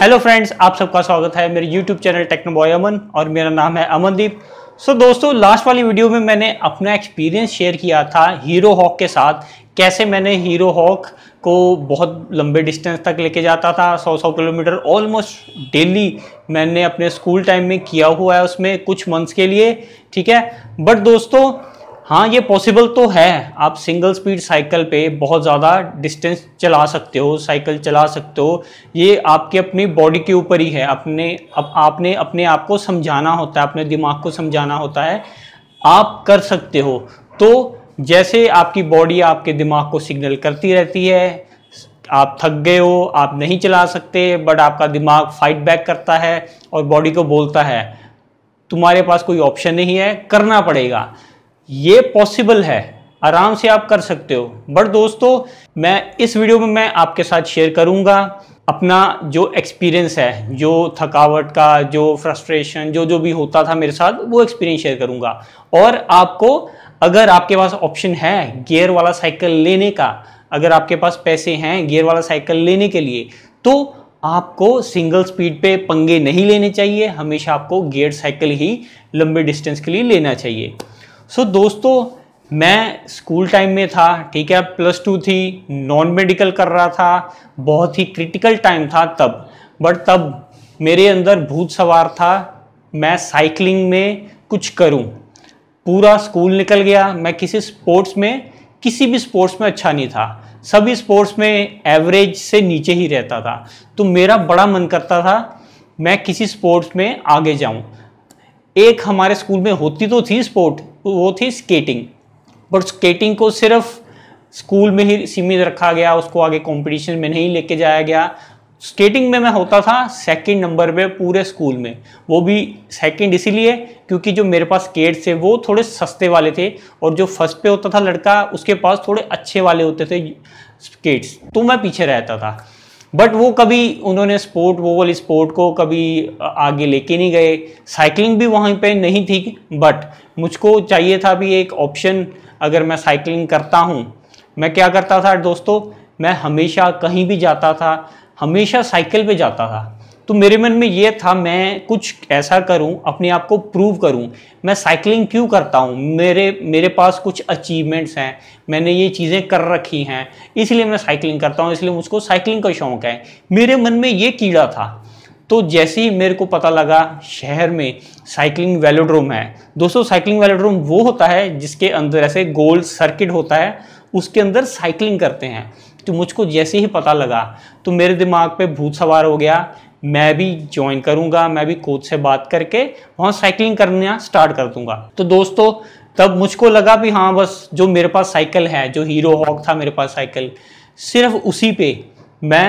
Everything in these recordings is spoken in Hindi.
हेलो फ्रेंड्स आप सबका स्वागत है मेरे यूट्यूब चैनल टेक्नोबॉय अमन और मेरा नाम है अमनदीप सो so, दोस्तों लास्ट वाली वीडियो में मैंने अपना एक्सपीरियंस शेयर किया था हीरो हॉक के साथ कैसे मैंने हीरो हॉक को बहुत लंबे डिस्टेंस तक लेके जाता था 100-100 किलोमीटर ऑलमोस्ट डेली मैंने अपने स्कूल टाइम में किया हुआ है उसमें कुछ मंथ्स के लिए ठीक है बट दोस्तों हाँ ये पॉसिबल तो है आप सिंगल स्पीड साइकिल पे बहुत ज़्यादा डिस्टेंस चला सकते हो साइकिल चला सकते हो ये आपके अपनी बॉडी के ऊपर ही है अपने अब आपने अपने आप को समझाना होता है अपने दिमाग को समझाना होता है आप कर सकते हो तो जैसे आपकी बॉडी आपके दिमाग को सिग्नल करती रहती है आप थक गए हो आप नहीं चला सकते बट आपका दिमाग फाइट बैक करता है और बॉडी को बोलता है तुम्हारे पास कोई ऑप्शन नहीं है करना पड़ेगा ये पॉसिबल है आराम से आप कर सकते हो बट दोस्तों मैं इस वीडियो में मैं आपके साथ शेयर करूंगा अपना जो एक्सपीरियंस है जो थकावट का जो फ्रस्ट्रेशन जो जो भी होता था मेरे साथ वो एक्सपीरियंस शेयर करूंगा और आपको अगर आपके पास ऑप्शन है गियर वाला साइकिल लेने का अगर आपके पास पैसे हैं गियर वाला साइकिल लेने के लिए तो आपको सिंगल स्पीड पे पंगे नहीं लेने चाहिए हमेशा आपको गियर साइकिल ही लंबे डिस्टेंस के लिए लेना चाहिए सो so, दोस्तों मैं स्कूल टाइम में था ठीक है प्लस टू थी नॉन मेडिकल कर रहा था बहुत ही क्रिटिकल टाइम था तब बट तब मेरे अंदर भूत सवार था मैं साइकिलिंग में कुछ करूं पूरा स्कूल निकल गया मैं किसी स्पोर्ट्स में किसी भी स्पोर्ट्स में अच्छा नहीं था सभी स्पोर्ट्स में एवरेज से नीचे ही रहता था तो मेरा बड़ा मन करता था मैं किसी स्पोर्ट्स में आगे जाऊं एक हमारे स्कूल में होती तो थी स्पोर्ट तो वो थी स्केटिंग बट स्केटिंग को सिर्फ स्कूल में ही सीमित रखा गया उसको आगे कंपटीशन में नहीं लेके जाया गया स्केटिंग में मैं होता था सेकंड नंबर पे पूरे स्कूल में वो भी सेकंड इसीलिए क्योंकि जो मेरे पास स्केट्स थे वो थोड़े सस्ते वाले थे और जो फर्स्ट पे होता था लड़का उसके पास थोड़े अच्छे वाले होते थे स्केट्स तो मैं पीछे रहता था बट वो कभी उन्होंने स्पोर्ट वो वाली स्पोर्ट को कभी आगे लेके नहीं गए साइकिलिंग भी वहीं पे नहीं थी बट मुझको चाहिए था भी एक ऑप्शन अगर मैं साइकिलिंग करता हूँ मैं क्या करता था दोस्तों मैं हमेशा कहीं भी जाता था हमेशा साइकिल पे जाता था तो मेरे मन में ये था मैं कुछ ऐसा करूं अपने आप को प्रूव करूं मैं साइकिलिंग क्यों करता हूं मेरे मेरे पास कुछ अचीवमेंट्स हैं मैंने ये चीज़ें कर रखी हैं इसलिए मैं साइकिलिंग करता हूं इसलिए मुझको साइकिलिंग का शौक़ है मेरे मन में ये कीड़ा था तो जैसे ही मेरे को पता लगा शहर में साइकिलिंग वेलोड्रोम है दोस्तों साइकिलिंग वेलोड्रोम वो होता है जिसके अंदर ऐसे गोल सर्किट होता है उसके अंदर साइकिलिंग करते हैं तो मुझको जैसे ही पता लगा तो मेरे दिमाग पे भूत सवार हो गया मैं भी ज्वाइन करूँगा मैं भी कोच से बात करके वहाँ साइकिलिंग करना स्टार्ट कर दूँगा तो दोस्तों तब मुझको लगा भी हाँ बस जो मेरे पास साइकिल है जो हीरो हॉक था मेरे पास साइकिल सिर्फ उसी पे मैं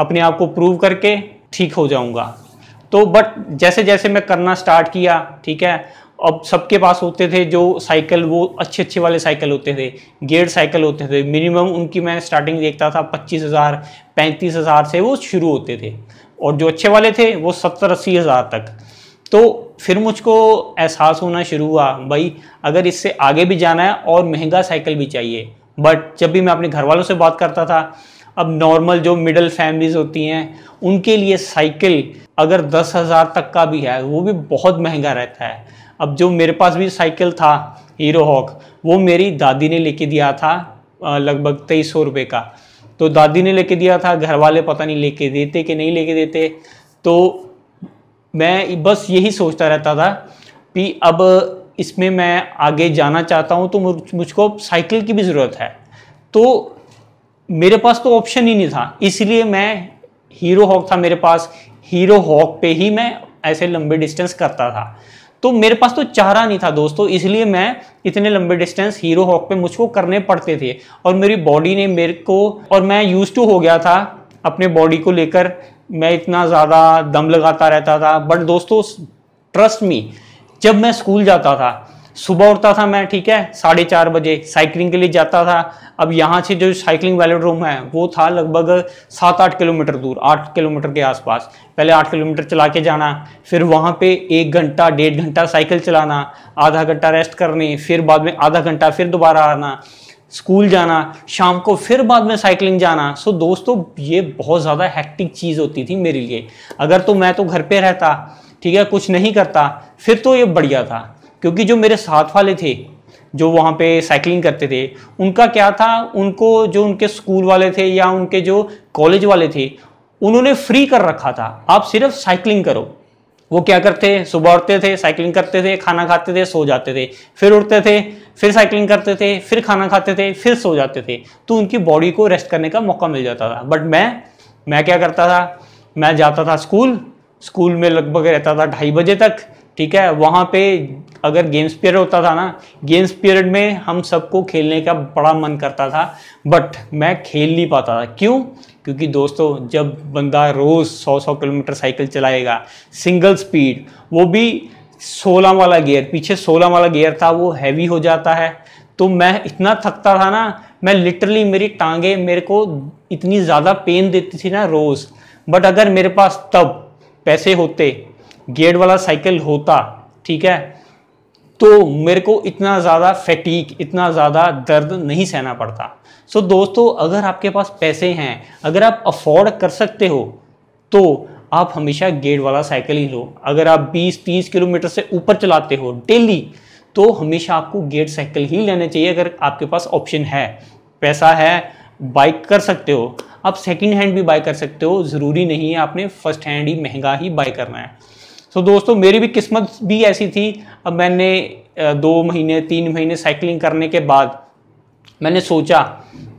अपने आप को प्रूव करके ठीक हो जाऊँगा तो बट जैसे जैसे मैं करना स्टार्ट किया ठीक है अब सबके पास होते थे जो साइकिल वो अच्छे अच्छे वाले साइकिल होते थे गेयर साइकिल होते थे मिनिमम उनकी मैं स्टार्टिंग देखता था पच्चीस हज़ार पैंतीस हज़ार से वो शुरू होते थे और जो अच्छे वाले थे वो सत्तर अस्सी हज़ार तक तो फिर मुझको एहसास होना शुरू हुआ भाई अगर इससे आगे भी जाना है और महंगा साइकिल भी चाहिए बट जब भी मैं अपने घर वालों से बात करता था अब नॉर्मल जो मिडल फैमिलीज़ होती हैं उनके लिए साइकिल अगर दस हज़ार तक का भी है वो भी बहुत महंगा रहता है अब जो मेरे पास भी साइकिल था हीरो हॉक वो मेरी दादी ने लेके दिया था लगभग तेईस सौ रुपये का तो दादी ने लेके दिया था घर वाले पता नहीं लेके देते कि नहीं लेके देते तो मैं बस यही सोचता रहता था कि अब इसमें मैं आगे जाना चाहता हूँ तो मुझको साइकिल की भी ज़रूरत है तो मेरे पास तो ऑप्शन ही नहीं था इसलिए मैं हीरो हॉक था मेरे पास हीरो हॉक पे ही मैं ऐसे लंबे डिस्टेंस करता था तो मेरे पास तो चारा नहीं था दोस्तों इसलिए मैं इतने लंबे डिस्टेंस हीरो हॉक पे मुझको करने पड़ते थे और मेरी बॉडी ने मेरे को और मैं यूज टू हो गया था अपने बॉडी को लेकर मैं इतना ज़्यादा दम लगाता रहता था बट दोस्तों ट्रस्ट मी जब मैं स्कूल जाता था सुबह उठता था मैं ठीक है साढ़े चार बजे साइकिलिंग के लिए जाता था अब यहाँ से जो साइकिलिंग रूम है वो था लगभग सात आठ किलोमीटर दूर आठ किलोमीटर के आसपास पहले आठ किलोमीटर चला के जाना फिर वहाँ पे एक घंटा डेढ़ घंटा साइकिल चलाना आधा घंटा रेस्ट करनी फिर बाद में आधा घंटा फिर दोबारा आना स्कूल जाना शाम को फिर बाद में साइकिलिंग जाना सो दोस्तों ये बहुत ज़्यादा हैक्टिक चीज़ होती थी मेरे लिए अगर तो मैं तो घर पर रहता ठीक है कुछ नहीं करता फिर तो ये बढ़िया था क्योंकि जो मेरे साथ वाले थे जो वहाँ पे साइकिलिंग करते थे उनका क्या था उनको जो उनके स्कूल वाले थे या उनके जो कॉलेज वाले थे उन्होंने फ्री कर रखा था आप सिर्फ साइकिलिंग करो वो क्या करते सुबह उठते थे साइकिलिंग करते थे खाना खाते थे सो जाते थे फिर उठते थे फिर साइकिलिंग करते थे फिर खाना खाते थे फिर सो जाते थे तो उनकी बॉडी को रेस्ट करने का मौका मिल जाता था बट मैं मैं क्या करता था मैं जाता था स्कूल स्कूल में लगभग रहता था ढाई बजे तक ठीक है वहाँ पे अगर गेम्स पीरियड होता था ना गेम्स पीरियड में हम सबको खेलने का बड़ा मन करता था बट मैं खेल नहीं पाता था क्यों क्योंकि दोस्तों जब बंदा रोज़ सौ सौ किलोमीटर साइकिल चलाएगा सिंगल स्पीड वो भी सोलह वाला गियर पीछे सोलह वाला गियर था वो हैवी हो जाता है तो मैं इतना थकता था ना मैं लिटरली मेरी टांगे मेरे को इतनी ज़्यादा पेन देती थी ना रोज़ बट अगर मेरे पास तब पैसे होते गेयर वाला साइकिल होता ठीक है तो मेरे को इतना ज़्यादा फैटीक इतना ज़्यादा दर्द नहीं सहना पड़ता सो so, दोस्तों अगर आपके पास पैसे हैं अगर आप अफोर्ड कर सकते हो तो आप हमेशा गेट वाला साइकिल ही लो अगर आप 20-30 किलोमीटर से ऊपर चलाते हो डेली तो हमेशा आपको गेट साइकिल ही लेना चाहिए अगर आपके पास ऑप्शन है पैसा है बाइक कर सकते हो आप सेकंड हैंड भी बाई कर सकते हो ज़रूरी नहीं है आपने फर्स्ट हैंड ही महंगा ही बाई करना है सो so, दोस्तों मेरी भी किस्मत भी ऐसी थी अब मैंने दो महीने तीन महीने साइकिलिंग करने के बाद मैंने सोचा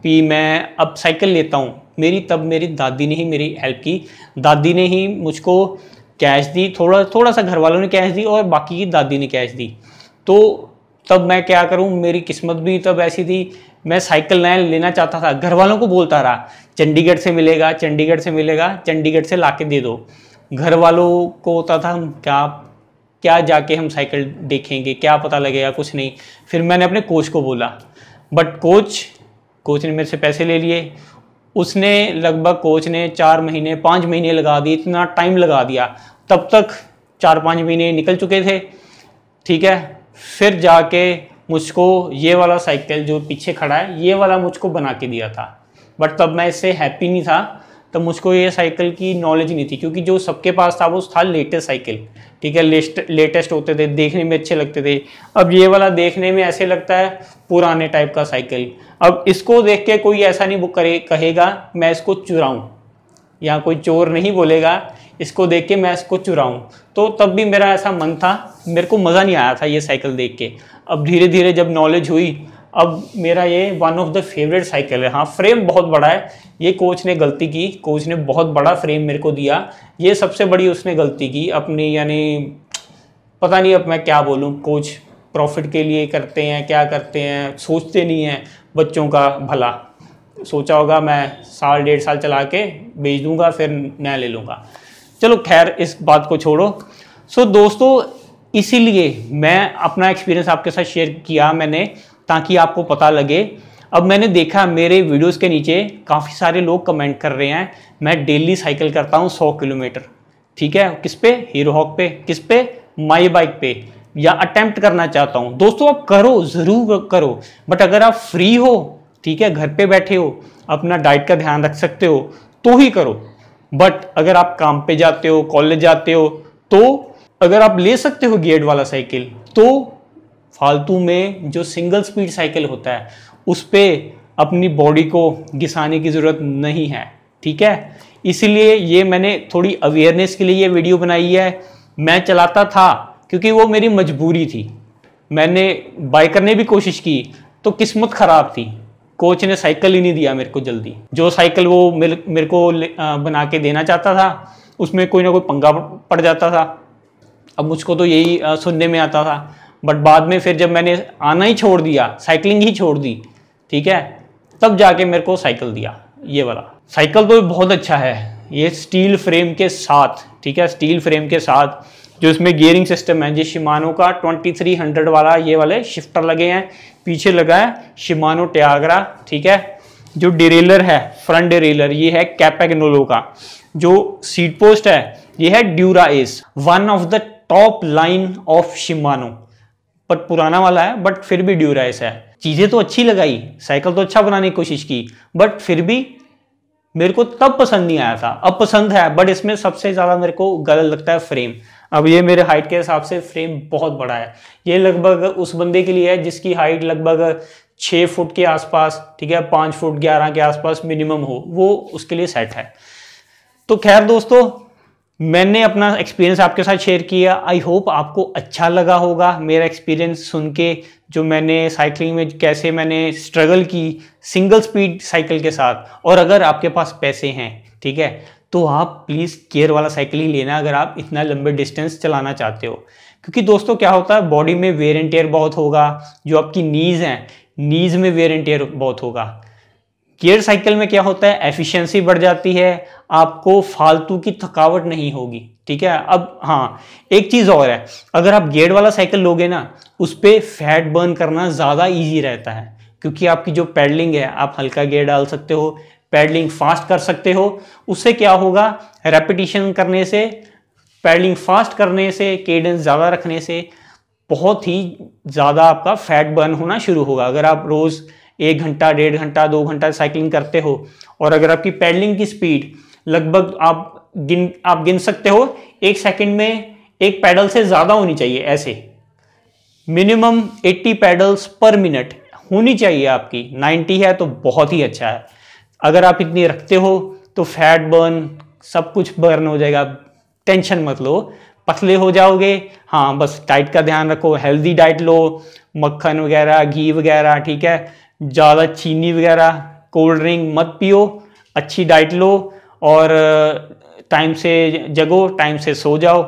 कि मैं अब साइकिल लेता हूँ मेरी तब मेरी दादी ने ही मेरी हेल्प की दादी ने ही मुझको कैश दी थोड़ा थोड़ा सा घर वालों ने कैश दी और बाकी की दादी ने कैश दी तो तब मैं क्या करूँ मेरी किस्मत भी तब ऐसी थी मैं साइकिल नया लेना चाहता था घर वालों को बोलता रहा चंडीगढ़ से मिलेगा चंडीगढ़ से मिलेगा चंडीगढ़ से ला के दे दो घर वालों को होता था हम क्या क्या जाके हम साइकिल देखेंगे क्या पता लगेगा कुछ नहीं फिर मैंने अपने कोच को बोला बट कोच कोच ने मेरे से पैसे ले लिए उसने लगभग कोच ने चार महीने पाँच महीने लगा दिए इतना टाइम लगा दिया तब तक चार पाँच महीने निकल चुके थे ठीक है फिर जाके मुझको ये वाला साइकिल जो पीछे खड़ा है ये वाला मुझको बना के दिया था बट तब मैं इससे हैप्पी नहीं था तो मुझको ये साइकिल की नॉलेज नहीं थी क्योंकि जो सबके पास था वो था लेटेस्ट साइकिल ठीक है लेटेस्ट होते थे देखने में अच्छे लगते थे अब ये वाला देखने में ऐसे लगता है पुराने टाइप का साइकिल अब इसको देख के कोई ऐसा नहीं करे कहेगा मैं इसको चुराऊँ या कोई चोर नहीं बोलेगा इसको देख के मैं इसको चुराऊँ तो तब भी मेरा ऐसा मन था मेरे को मज़ा नहीं आया था ये साइकिल देख के अब धीरे धीरे जब नॉलेज हुई अब मेरा ये one of the favourite cycle है हाँ फ्रेम बहुत बड़ा है ये कोच ने गलती की कोच ने बहुत बड़ा फ्रेम मेरे को दिया ये सबसे बड़ी उसने गलती की अपनी यानी पता नहीं अब मैं क्या बोलूँ कोच प्रॉफिट के लिए करते हैं क्या करते हैं सोचते नहीं हैं बच्चों का भला सोचा होगा मैं साल डेढ़ साल चला के बेच दूंगा फिर नया ले लूँगा चलो खैर इस बात को छोड़ो सो दोस्तों इसीलिए मैं अपना एक्सपीरियंस आपके साथ शेयर किया मैंने ताकि आपको पता लगे अब मैंने देखा मेरे वीडियोस के नीचे काफ़ी सारे लोग कमेंट कर रहे हैं मैं डेली साइकिल करता हूँ सौ किलोमीटर ठीक है किस पे हीरो हॉक पे किस पे माई बाइक पे या अटैम्प्ट करना चाहता हूँ दोस्तों आप करो ज़रूर करो बट अगर आप फ्री हो ठीक है घर पे बैठे हो अपना डाइट का ध्यान रख सकते हो तो ही करो बट अगर आप काम पे जाते हो कॉलेज जाते हो तो अगर आप ले सकते हो गेड वाला साइकिल तो फालतू में जो सिंगल स्पीड साइकिल होता है उस पर अपनी बॉडी को घिसाने की ज़रूरत नहीं है ठीक है इसीलिए ये मैंने थोड़ी अवेयरनेस के लिए ये वीडियो बनाई है मैं चलाता था क्योंकि वो मेरी मजबूरी थी मैंने बाइक करने भी कोशिश की तो किस्मत ख़राब थी कोच ने साइकिल ही नहीं दिया मेरे को जल्दी जो साइकिल वो मेरे को बना के देना चाहता था उसमें कोई ना कोई पंगा पड़ जाता था अब मुझको तो यही सुनने में आता था बट बाद में फिर जब मैंने आना ही छोड़ दिया साइकिलिंग ही छोड़ दी ठीक है तब जाके मेरे को साइकिल दिया ये वाला साइकिल तो बहुत अच्छा है ये स्टील फ्रेम के साथ ठीक है स्टील फ्रेम के साथ जो इसमें गियरिंग सिस्टम है जिस शिमानो का 2300 वाला ये वाले शिफ्टर लगे हैं पीछे लगा है शिमानो टयागरा ठीक है जो डिरेलर है फ्रंट डिरेलर ये है कैपेगनोलो का जो सीट पोस्ट है ये है Dura Ace one of the top line of Shimano पर पुराना वाला है बट फिर भी ड्यूराइस है चीज़ें तो अच्छी लगाई साइकिल तो अच्छा बनाने की कोशिश की बट फिर भी मेरे को तब पसंद नहीं आया था अब पसंद है बट इसमें सबसे ज़्यादा मेरे को गलत लगता है फ्रेम अब ये मेरे हाइट के हिसाब से फ्रेम बहुत बड़ा है ये लगभग उस बंदे के लिए है जिसकी हाइट लगभग छः फुट के आसपास ठीक है पाँच फुट ग्यारह के आसपास मिनिमम हो वो उसके लिए सेट है तो खैर दोस्तों मैंने अपना एक्सपीरियंस आपके साथ शेयर किया आई होप आपको अच्छा लगा होगा मेरा एक्सपीरियंस सुन के जो मैंने साइकिलिंग में कैसे मैंने स्ट्रगल की सिंगल स्पीड साइकिल के साथ और अगर आपके पास पैसे हैं ठीक है तो आप प्लीज़ केयर वाला साइकिल ही लेना अगर आप इतना लंबे डिस्टेंस चलाना चाहते हो क्योंकि दोस्तों क्या होता है बॉडी में वेयर एंड टेयर बहुत होगा जो आपकी नीज़ हैं नीज़ में वेयर एंड टेयर बहुत होगा केयर साइकिल में क्या होता है एफिशिएंसी बढ़ जाती है आपको फालतू की थकावट नहीं होगी ठीक है अब हाँ एक चीज़ और है अगर आप गेड वाला साइकिल लोगे ना उस पर फैट बर्न करना ज़्यादा ईजी रहता है क्योंकि आपकी जो पैडलिंग है आप हल्का गेयर डाल सकते हो पैडलिंग फास्ट कर सकते हो उससे क्या होगा रेपिटिशन करने से पैडलिंग फास्ट करने से केडेंस ज़्यादा रखने से बहुत ही ज़्यादा आपका फैट बर्न होना शुरू होगा अगर आप रोज़ एक घंटा डेढ़ घंटा दो घंटा साइकिलिंग करते हो और अगर आपकी पैडलिंग की स्पीड लगभग आप गिन आप गिन सकते हो एक सेकंड में एक पैडल से ज़्यादा होनी चाहिए ऐसे मिनिमम 80 पैडल्स पर मिनट होनी चाहिए आपकी 90 है तो बहुत ही अच्छा है अगर आप इतनी रखते हो तो फैट बर्न सब कुछ बर्न हो जाएगा टेंशन मत लो पतले हो जाओगे हाँ बस डाइट का ध्यान रखो हेल्दी डाइट लो मक्खन वगैरह घी वगैरह ठीक है ज़्यादा चीनी वगैरह कोल्ड ड्रिंक मत पियो अच्छी डाइट लो और टाइम से जगो टाइम से सो जाओ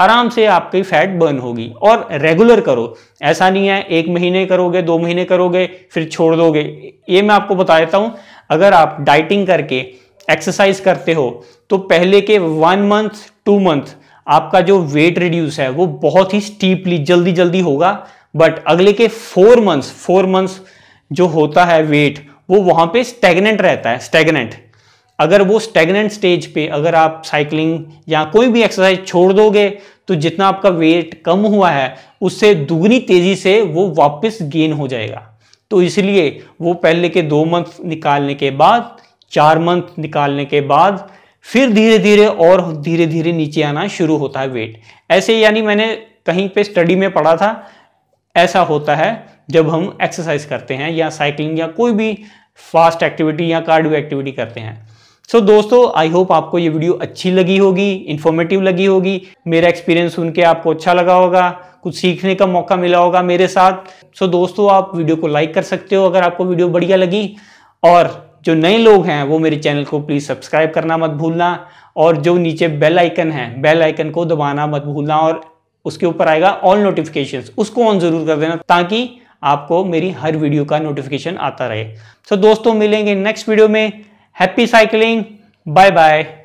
आराम से आपकी फैट बर्न होगी और रेगुलर करो ऐसा नहीं है एक महीने करोगे दो महीने करोगे फिर छोड़ दोगे ये मैं आपको बता देता हूँ अगर आप डाइटिंग करके एक्सरसाइज करते हो तो पहले के वन मंथ टू मंथ आपका जो वेट रिड्यूस है वो बहुत ही स्टीपली जल्दी जल्दी होगा बट अगले के फोर मंथ्स फोर मंथ्स जो होता है वेट वो वहां पे स्टेगनेंट रहता है स्टेगनेंट अगर वो स्टेगनेंट स्टेज पे अगर आप साइकिलिंग या कोई भी एक्सरसाइज छोड़ दोगे तो जितना आपका वेट कम हुआ है उससे दुगनी तेज़ी से वो वापस गेन हो जाएगा तो इसलिए वो पहले के दो मंथ निकालने के बाद चार मंथ निकालने के बाद फिर धीरे धीरे और धीरे धीरे नीचे आना शुरू होता है वेट ऐसे यानी मैंने कहीं पे स्टडी में पढ़ा था ऐसा होता है जब हम एक्सरसाइज करते हैं या साइकिलिंग या कोई भी फास्ट एक्टिविटी या कार्डियो एक्टिविटी करते हैं सो so, दोस्तों आई होप आपको ये वीडियो अच्छी लगी होगी इन्फॉर्मेटिव लगी होगी मेरा एक्सपीरियंस सुन के आपको अच्छा लगा होगा कुछ सीखने का मौका मिला होगा मेरे साथ सो so, दोस्तों आप वीडियो को लाइक कर सकते हो अगर आपको वीडियो बढ़िया लगी और जो नए लोग हैं वो मेरे चैनल को प्लीज़ सब्सक्राइब करना मत भूलना और जो नीचे बेल आइकन है बेल आइकन को दबाना मत भूलना और उसके ऊपर आएगा ऑल नोटिफिकेशंस उसको ऑन ज़रूर कर देना ताकि आपको मेरी हर वीडियो का नोटिफिकेशन आता रहे सो so, दोस्तों मिलेंगे नेक्स्ट वीडियो में हैप्पी साइकिलिंग बाय बाय